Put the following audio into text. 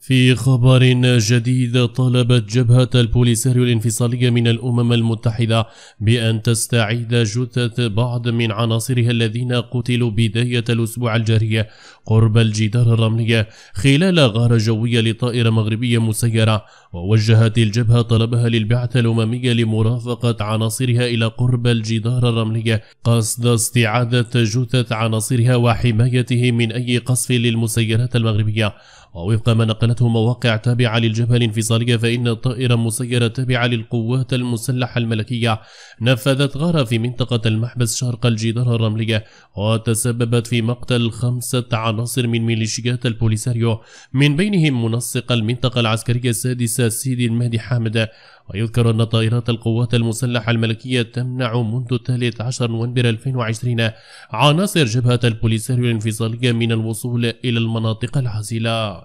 في خبر جديد طلبت جبهة البوليساريو الانفصالية من الأمم المتحدة بأن تستعيد جثث بعض من عناصرها الذين قتلوا بداية الأسبوع الجاري قرب الجدار الرملي خلال غارة جوية لطائرة مغربية مسيرة ووجهت الجبهة طلبها للبعثة الأممية لمرافقة عناصرها إلى قرب الجدار الرملي قصد استعادة جثث عناصرها وحمايته من أي قصف للمسيرات المغربية ووفق ما نقل دخلته مواقع تابعة للجبهة الانفصالية فإن طائرة مسيرة تابعة للقوات المسلحة الملكية نفذت غارة في منطقة المحبس شرق الجدار الرملية وتسببت في مقتل خمسة عناصر من ميليشيات البوليساريو من بينهم منسق المنطقة العسكرية السادسة سيدي المهدي حامد ويذكر أن طائرات القوات المسلحة الملكية تمنع منذ 13 نوفمبر 2020 عناصر جبهة البوليساريو الانفصالية من الوصول إلى المناطق العازلة